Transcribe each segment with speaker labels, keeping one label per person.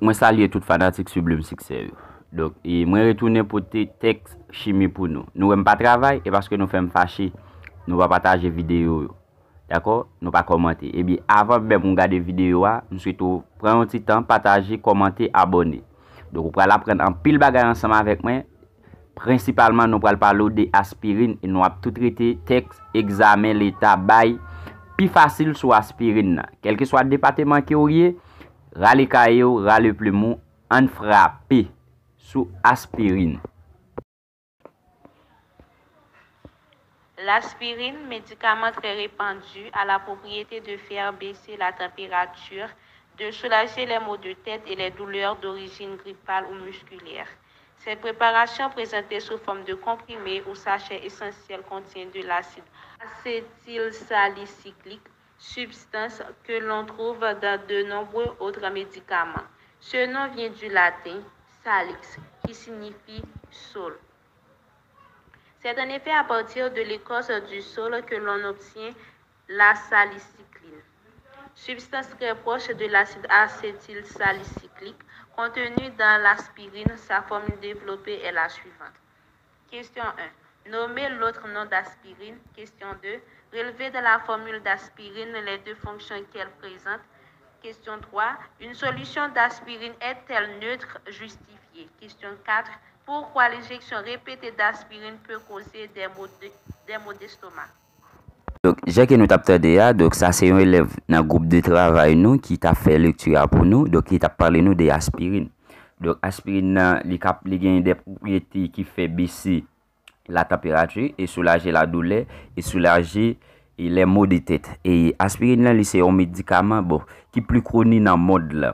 Speaker 1: Mwen salye tout fanatik sublume sik seri. E mwen retoune pote tekst chimie pou nou. Nou wèm pa travay e paske nou fèm faché. Nou wap pataje videyo yo. Dako, nou pa komante. Ebi, avan bè mwen gade videyo yo a, mwen sweto pren yon titan, pataje, komante, abone. Nou pral apren an pil bagay ansama vek mwen. Principalman nou pral palo de aspirin e nou ap tout rete tekst, examen, leta, bay. Pi fasil sou aspirin nan. Kelke swa depateman ki ou ye, rale kayo, rale plumeau sous aspirine.
Speaker 2: L'aspirine, médicament très répandu, a la propriété de faire baisser la température, de soulager les maux de tête et les douleurs d'origine grippale ou musculaire. Cette préparation présentée sous forme de comprimé ou sachets essentiel contient de l'acide acétylsalicyclique substance que l'on trouve dans de nombreux autres médicaments. Ce nom vient du latin salix, qui signifie sol. C'est en effet à partir de l'écorce du sol que l'on obtient la salicycline, substance très proche de l'acide salicyclique contenu dans l'aspirine. Sa forme développée est la suivante. Question 1. Nome loutre nan d'aspirin. Kestyon 2. Releve de la formule d'aspirin le de fonksyon ke el prezante. Kestyon 3. Un solusyon d'aspirin etel neutre justifiye. Kestyon 4. Poukwa l'injeksyon repete d'aspirin pe kose demodestoman?
Speaker 1: Jè ke nou tapte de ya, sa se yon elev nan goup de travay nou ki ta fe lektuya pou nou, ki ta pale nou de aspirin. Aspirin nan li kap li gen de poukweti ki fe bisi, La tapiratri, e soulaje la doule, e soulaje le mode tet. E aspirin nan li se yon medikaman bo, ki pli kroni nan mode la.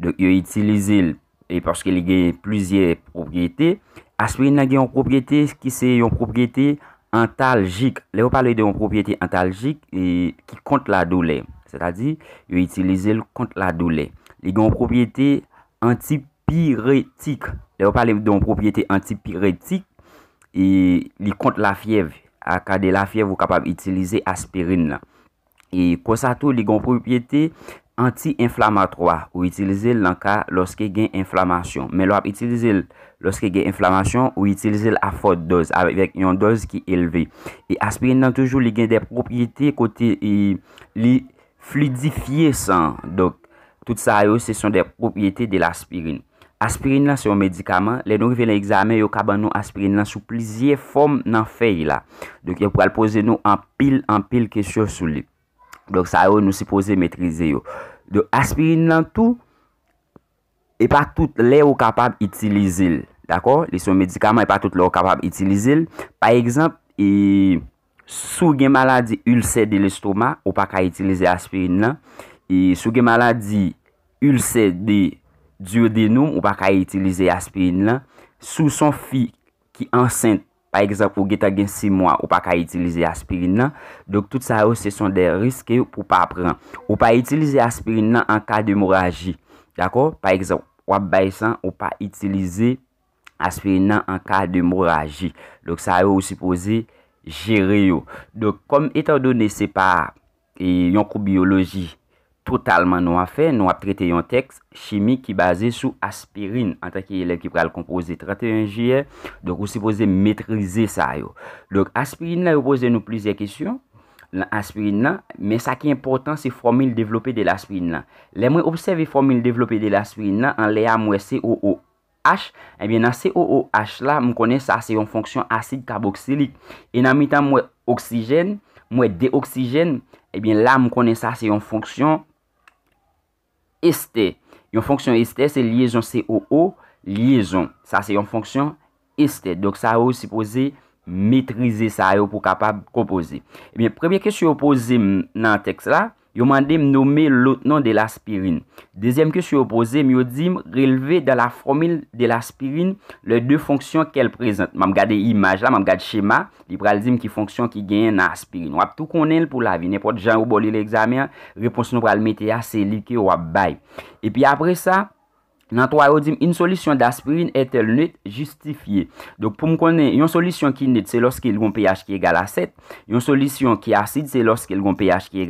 Speaker 1: Donk yo itilize li, e porske li gen plizye propyete. Aspirin nan gen yon propyete, ki se yon propyete antalgik. Le wop pale de yon propyete antalgik, ki kont la doule. Se ta di, yo itilize li kont la doule. Li gen yon propyete antipiretik. Le wop pale de yon propyete antipiretik. E li kont la fyev, akade la fyev ou kapab itilize aspirin la e Kosato li gon propyete anti-inflamatroa ou itilize l lanka loske gen inflamasyon Men lo ap itilize l loske gen inflamasyon ou itilize l a fote doze avek yon doze ki elve Aspirin nan toujou li gen de propyete kote e, li fluidifiye san Tout sa yo se son de propyete de l aspirin Aspirin nan se yon medikaman, le nou rivele examen yo kaban nou aspirin nan sou plizye form nan fey la. Dok yo pou al pose nou an pil an pil kesyon sou li. Dok sa yo nou se pose metrize yo. Do aspirin nan tou, e pa tout le ou kapab itilize il. Dako? Le se yon medikaman e pa tout le ou kapab itilize il. Pa ekzamp, e, sou gen maladi ulse de l'estoma, ou pa ka itilize aspirin nan, e, sou gen maladi ulse de Diyo denou ou pa ka itilize aspirin lan, sou son fi ki ansen, pa ekzap ou geta gen 6 mwa ou pa ka itilize aspirin lan, dok tout sa oh, ou se son de riske pou pa pran. Ou pa itilize aspirin lan an ka demoraji, d'akon? Pa ekzap, wap bay san ou pa itilize aspirin lan an ka demoraji, dok sa ou oh, se pose jere yo. Oh. Dok, kom etan do ne se pa yon kou biyoloji, Totalman nou a fe, nou a prete yon tekst Chimik ki baze sou aspirin Anta ki ye lèk ki pral kompoze 31JR Donk ou se pose metrize sa yo Donk aspirin la yo pose nou plize kisyon Nan aspirin la Men sa ki important se formil developè de l'aspirin la Lè mwen observe formil developè de l'aspirin la An lè a mwen COOH Ebyen nan COOH la mwen kone sa Se yon fonksyon asid karboksilik E nan mwen tan mwen oksijen Mwen de oksijen Ebyen la mwen kone sa se yon fonksyon Estè, yon fonksyon estè se liyezon COO, liyezon. Sa se yon fonksyon estè. Dok sa yo si pose metrize, sa yo pou kapab kompose. Ebyen, eh premyè kèche yo pose nan tekst la, yo mande m nomme loutnon de l'aspirin. Dezyem ke sou opose, mi yo dim releve da la formil de l'aspirin le de fonksyon ke el prezente. Mam gade imaj la, mam gade shema, li pral dim ki fonksyon ki genyen l'aspirin. Wap tou konen l pou la vi. Nepot jan ou boli l'examen, reponsyon pral mete a, se li ke wap bay. E pi apre sa... Nan 3 yo dim, yon solisyon d'aspirin etel net justifiye. Dok pou m konen, yon solisyon ki net se loske yon pH ki egal a 7. Yon solisyon ki asid se loske yon pH ki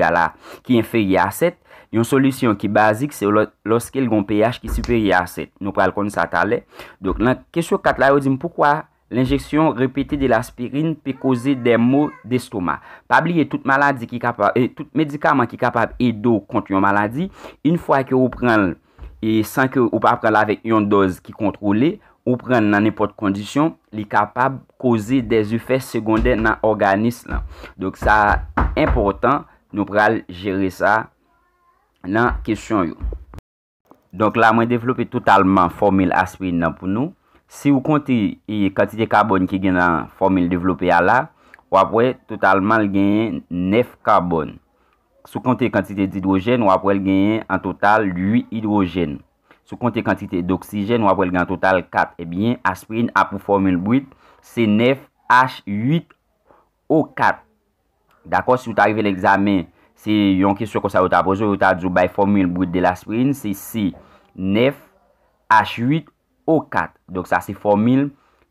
Speaker 1: inferior a 7. Yon solisyon ki basik se loske yon pH ki superior a 7. Nou pral konen sa talè. Dok nan kesyon 4 yo dim, poukwa? L'injeksyon repete de l'aspirin pe koze de mou d'estoma. Pa bliye eh, tout medicament ki kapab e do kont yon maladi. Yon fwa ki ou pran l. E san ke ou pa pran lave yon doz ki kontrole, ou pran nan nipot kondisyon, li kapab koze de zyfe sekondè nan organis lan. Dok sa importan nou pral jere sa nan kesyon yo. Donk la mwen devlope totalman formil aspirin nan pou nou. Si ou konti yi e kantite karbon ki gen nan formil devlope a la, wapwe totalman gen nef karbon. Sou konti kantite di hidrojen, wap wèl genye an total 8 hidrojen. Sou konti kantite di oksijen, wap wèl genye an total 4. Ebyen, eh aspirin apou formil brite, c9H8O4. D'akor, si wou t'arive l'examen, si yon ki sou kon sa wou t'apose, wou t'adjou bay formil brite de l'aspirin, si c9H8O4. Dok sa, se formil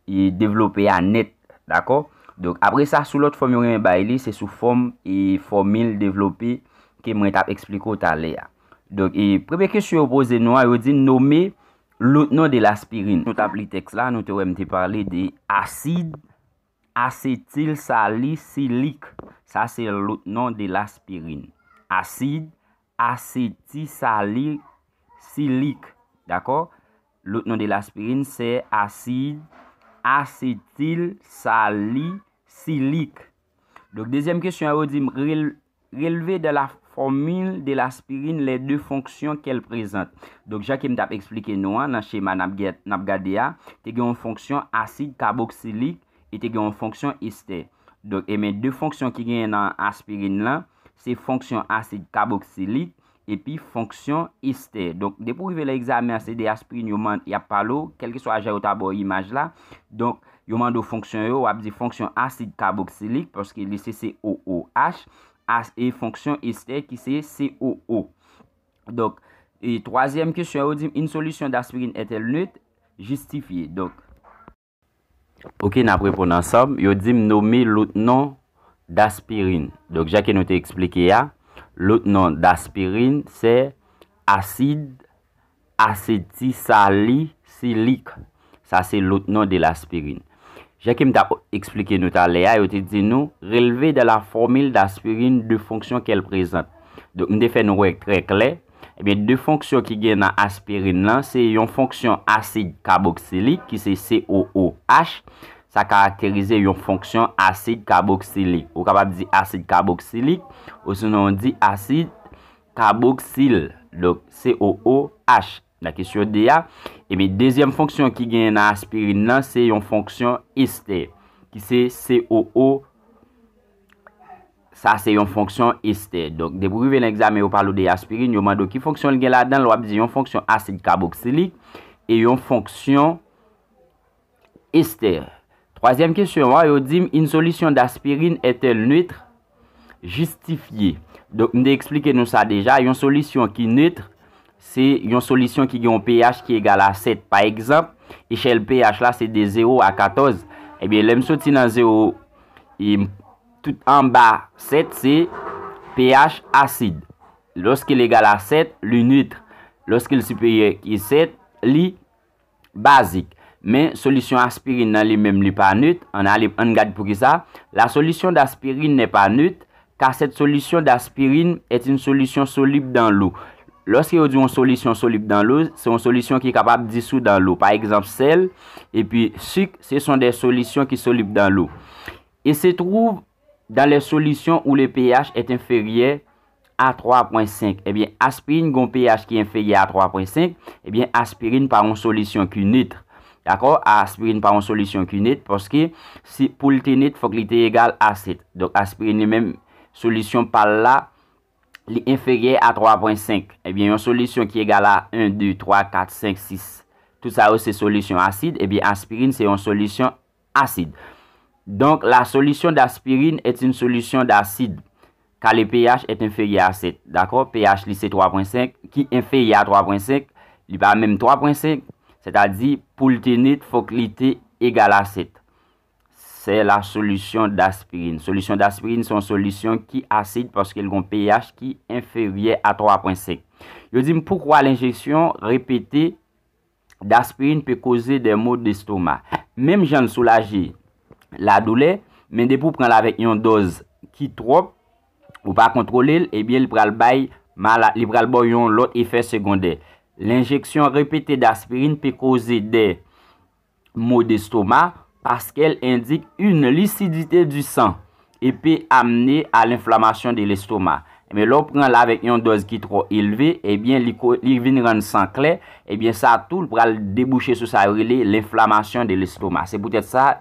Speaker 1: yi devlopè an net, d'akor. Dok apre sa, sou lot formil wèl genye bay li, se sou formil yi formil devlopè, Ke mwen tap ekspliko talè ya. Dok, e prepe kèche yo opose nou a yo di nome loutnon de l'aspirin. Nou tap li teks la, nou te wèm te parle de asid, asetil, sali, silik. Sa se loutnon de l'aspirin. Asid, asetil, sali, silik. Dako? Loutnon de l'aspirin se asid, asetil, sali, silik. Dok, dezyem kèche yo yo di releve de la... Formule de l'aspirine, le de fonksyon kel prezante. Dok, jake m tap eksplike nou an, nan shema nap gade a, te gen yon fonksyon asid kaboksilik, e te gen yon fonksyon ester. Dok, e men de fonksyon ki gen yon aspirine lan, se fonksyon asid kaboksilik, e pi fonksyon ester. Dok, de pou yon ve la eksamen, se de aspirine yon man yon palo, kel ki so aje yo tabo yon imaj la, donk, yon man do fonksyon yo, wap di fonksyon asid kaboksilik, porske li se se o o h, As e fonksyon este ki se COO. Dok, e troasyem kesyon yo dim, in solisyon d'aspirin etel nut, justifiye. Dok. Ok, napre pou nan som, yo dim nomi lout nan d'aspirin. Dok, jak e nou te eksplike ya, lout nan d'aspirin se asid, aseti, sali, silik. Sa se lout nan de l'aspirin. Ja ki m da explike nou ta le a, yo te di nou releve de la formil d'aspirin de fonksyon ke el prezante. Do m defen nou wek tre kle, ebyen de fonksyon ki gen nan aspirin lan, se yon fonksyon asid kaboksilik, ki se COOH, sa karakterize yon fonksyon asid kaboksilik. Ou kapab di asid kaboksilik, ou se nou di asid kaboksil, do COOH. Da kesyon de a, E mi, dezyem fonksyon ki gen yon aspirin lan, se yon fonksyon ester. Ki se COO, sa se yon fonksyon ester. Donk, de pou rive l'examen, yo parlo de aspirin, yo mando ki fonksyon l gen la dan, l wap se yon fonksyon asid kabokselik, e yon fonksyon ester. Trozyem kesyon, yo dim, yon solisyon de aspirin ete l neutre justifiye. Donk, m dey eksplike nou sa deja, yon solisyon ki neutre, se yon solisyon ki yon pH ki egal a 7, pa ekzamp, e chèl pH la se de 0 eh a 14, e bè lèm so ti nan 0, tout an ba 7, se pH asid. Lòske l'égal a 7, l'unitre. Lòske l'supéyer ki 7, l'ibazik. Men solisyon aspirin nan li mèm li pa nut, an alip an gad pou ki sa, la solisyon d'aspirin ne pa nut, ka set solisyon d'aspirin et yon solisyon solib dan l'ouk. Lorsqu'il vous a une solution soluble dans l'eau, c'est une solution qui est capable de dissoudre dans l'eau. Par exemple, sel et puis sucre, ce sont des solutions qui sont solubles dans l'eau. Et se trouve dans les solutions où le pH est inférieur à 3.5. Eh bien, aspirine, un pH qui est inférieur à 3.5, eh bien, aspirine par une solution qui nitre. D'accord Aspirine par une solution qui nitre parce que si pour le il faut qu'il soit égal à 7. Donc, aspirine même solution par là à inférieur à 3.5. une solution qui est égale à 1, 2, 3, 4, 5, 6. Tout c'est une solution acide. Eh bien, aspirine c'est une solution acide. Donc, la solution d'aspirine est une solution d'acide, car le pH est inférieur à 7. D'accord pH c'est 3.5, 3.5. est inférieur à 3.5, il va même 3.5. Se pour di, tenir, il que que soit égale à 7. Se la solusyon d'aspirin. Solusyon d'aspirin son solusyon ki asid paske l gon pH ki enfervye a 3.5. Yo di m poukwa l injeksyon repete d'aspirin pe koze de mode de stoma. Mem jan solaje la doule, men de pou pran la vek yon doz ki trop pou pa kontrole l, e eh bie li pral bay, li pral boy yon lot efe sekonde. L injeksyon repete d'aspirin pe koze de mode de stoma Paske el indik un lisidite du san Epe amene a l'inflamasyon de l'estoma Eme lopran la vek yon doz ki tro ilve Ebyen li vinran san kle Ebyen sa toul pral debouche sou sa Rile l'inflamasyon de l'estoma Se poutet sa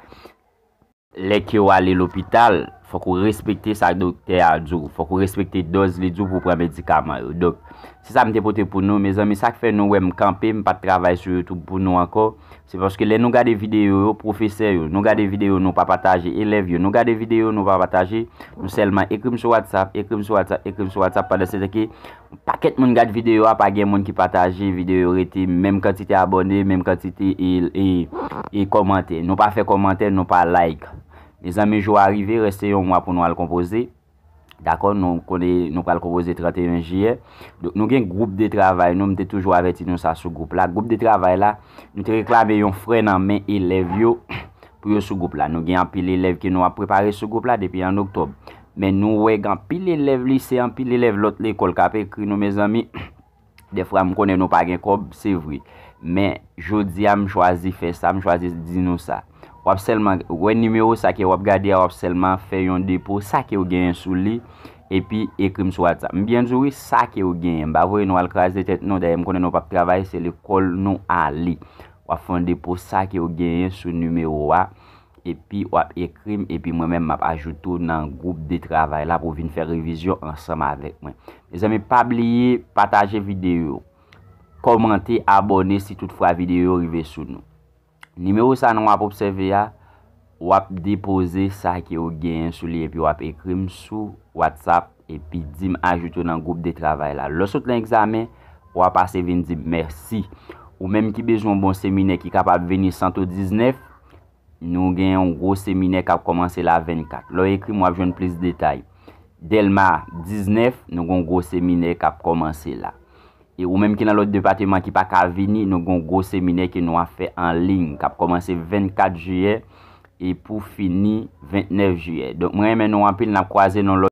Speaker 1: Lek yo ale l'opital Fok ou respikte sak do te a djou, fok ou respikte doz li djou pou prame dikama yo. Dok, se sa mte pote pou nou, me zanmi, sak fe nou we mkampi, mpa travay sou YouTube pou nou anko, se foske le nou gade videyo yo, profise yo, nou gade videyo yo nou pa pataji, elevi yo, nou gade videyo yo nou pa pataji, nou selman ekrim sou WhatsApp, ekrim sou WhatsApp, ekrim sou WhatsApp, pa de se de ki, pa ket moun gade videyo yo, pa gen moun ki pataji videyo yo rete, menm kantite abone, menm kantite e komante, nou pa fe komante, nou pa like. Me zanme jo arive, reste yon mwa pou nou al kompoze Dako, nou kone, nou kwa al kompoze 31 jye Nou gen groub de travay, nou mte toujou aveti nou sa sou groub la Groub de travay la, nou te rekla be yon fre nan men elev yo Pou yo sou groub la, nou gen an pil elev ki nou a prepare sou groub la depi an oktob Men nou we gan pil elev lisean, pil elev lot le kol kape Kri nou me zanme, defra m konen nou pa gen kob, se vri Men, jodi am chwazi fes, am chwazi di nou sa wap selman gwen nimeyo sa ke wap gade a wap selman fe yon depo sa ke yo genye sou li epi ekrim sou atan. Mbyen zouri sa ke yo genye, mba vwe nou al kras de tet nou da yon konen nou pap travay se l'ekol nou a li wap fon depo sa ke yo genye sou nimeyo a epi wap ekrim epi mwen men map ajoutou nan groub de travay la pou vin fè revizyon ansam avek mwen. Ne zame pabliye pataje videyo, komante, abone si tout fwa videyo rive sou nou. Nimeyo sa nan wap obseve ya, wap depose sa ki yo genye sou li e pi wap ekrim sou WhatsApp e pi dim ajuto nan goup de travay la. Lo sot lan egzame, wap ase ven di mersi ou menm ki bezon bon seminer ki kap ap veni santo 19, nou genye yon gros seminer kap komanse la 24. Lo ekrim wap joun plis detay. Del ma 19, nou genye yon gros seminer kap komanse la. E ou menm ki nan lot depateman ki pa kavini, nou gon go seminer ki nou a fe anling. Kap komanse 24 juye, e pou fini 29 juye. Don mwen men nou apil nan kwaze nan lot depateman.